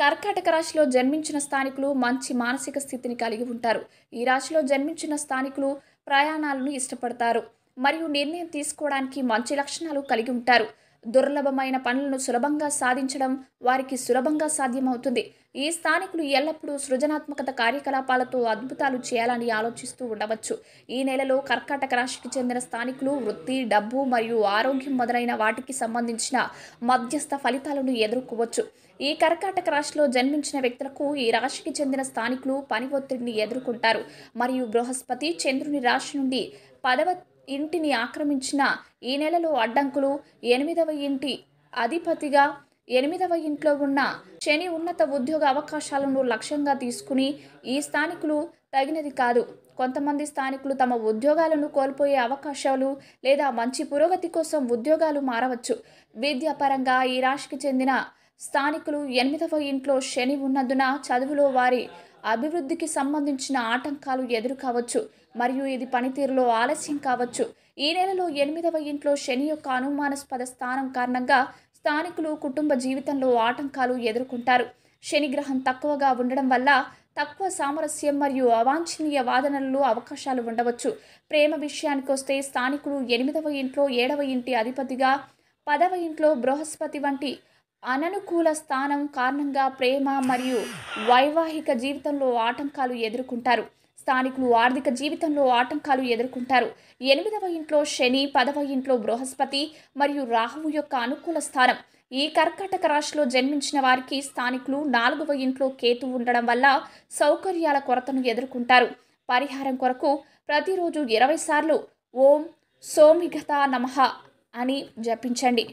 కర్కాటక రాశిలో జన్మించిన స్థానికులు మంచి మానసిక స్థితిని కలిగి ఉంటారు ఈ రాశిలో జన్మించిన స్థానికులు ప్రయాణాలను ఇష్టపడతారు మరియు నిర్ణయం తీసుకోవడానికి మంచి లక్షణాలు కలిగి ఉంటారు దుర్లభమైన పనులను సులభంగా సాధించడం వారికి సులభంగా సాధ్యమవుతుంది ఈ స్థానికులు ఎల్లప్పుడూ సృజనాత్మకత కార్యకలాపాలతో అద్భుతాలు చేయాలని ఆలోచిస్తూ ఉండవచ్చు ఈ నెలలో కర్కాటక రాశికి చెందిన స్థానికులు వృత్తి డబ్బు మరియు ఆరోగ్యం మొదలైన వాటికి సంబంధించిన మధ్యస్థ ఫలితాలను ఎదుర్కోవచ్చు ఈ కర్కాటక రాశిలో జన్మించిన వ్యక్తులకు ఈ రాశికి చెందిన స్థానికులు పని ఒత్తిడిని ఎదుర్కొంటారు మరియు బృహస్పతి చంద్రుని రాశి నుండి పదవ ఇంటిని ఆక్రమించిన ఈ నెలలో అడ్డంకులు ఎనిమిదవ ఇంటి అధిపతిగా ఎనిమిదవ ఇంట్లో ఉన్న శని ఉన్నత ఉద్యోగ అవకాశాలను లక్ష్యంగా తీసుకుని ఈ స్థానికులు తగినది కాదు కొంతమంది స్థానికులు తమ ఉద్యోగాలను కోల్పోయే అవకాశాలు లేదా మంచి పురోగతి కోసం ఉద్యోగాలు మారవచ్చు విద్యాపరంగా ఈ రాశికి చెందిన స్థానికులు ఎనిమిదవ ఇంట్లో శని ఉన్నందున చదువులో వారి అభివృద్ధికి సంబంధించిన ఆటంకాలు ఎదురు కావచ్చు మరియు ఇది పనితీరులో ఆలస్యం కావచ్చు ఈ నెలలో ఎనిమిదవ ఇంట్లో శని యొక్క అనుమానాస్పద స్థానం కారణంగా స్థానికులు కుటుంబ జీవితంలో ఆటంకాలు ఎదుర్కొంటారు శనిగ్రహం తక్కువగా ఉండడం వల్ల తక్కువ సామరస్యం మరియు అవాంఛనీయ వాదనల్లో అవకాశాలు ఉండవచ్చు ప్రేమ విషయానికి వస్తే స్థానికులు ఎనిమిదవ ఇంట్లో ఏడవ ఇంటి అధిపతిగా పదవ ఇంట్లో బృహస్పతి వంటి అననుకూల స్థానం కారణంగా ప్రేమ మరియు వైవాహిక జీవితంలో ఆటంకాలు ఎదుర్కొంటారు స్థానికులు ఆర్థిక జీవితంలో ఆటంకాలు ఎదుర్కొంటారు ఎనిమిదవ ఇంట్లో శని పదవ ఇంట్లో బృహస్పతి మరియు రాహువు యొక్క అనుకూల స్థానం ఈ కర్కాటక రాశిలో జన్మించిన వారికి స్థానికులు నాలుగవ ఇంట్లో కేతు ఉండడం వల్ల సౌకర్యాల కొరతను ఎదుర్కొంటారు పరిహారం కొరకు ప్రతిరోజు ఇరవై సార్లు ఓం సోమిఘత నమః అని జపించండి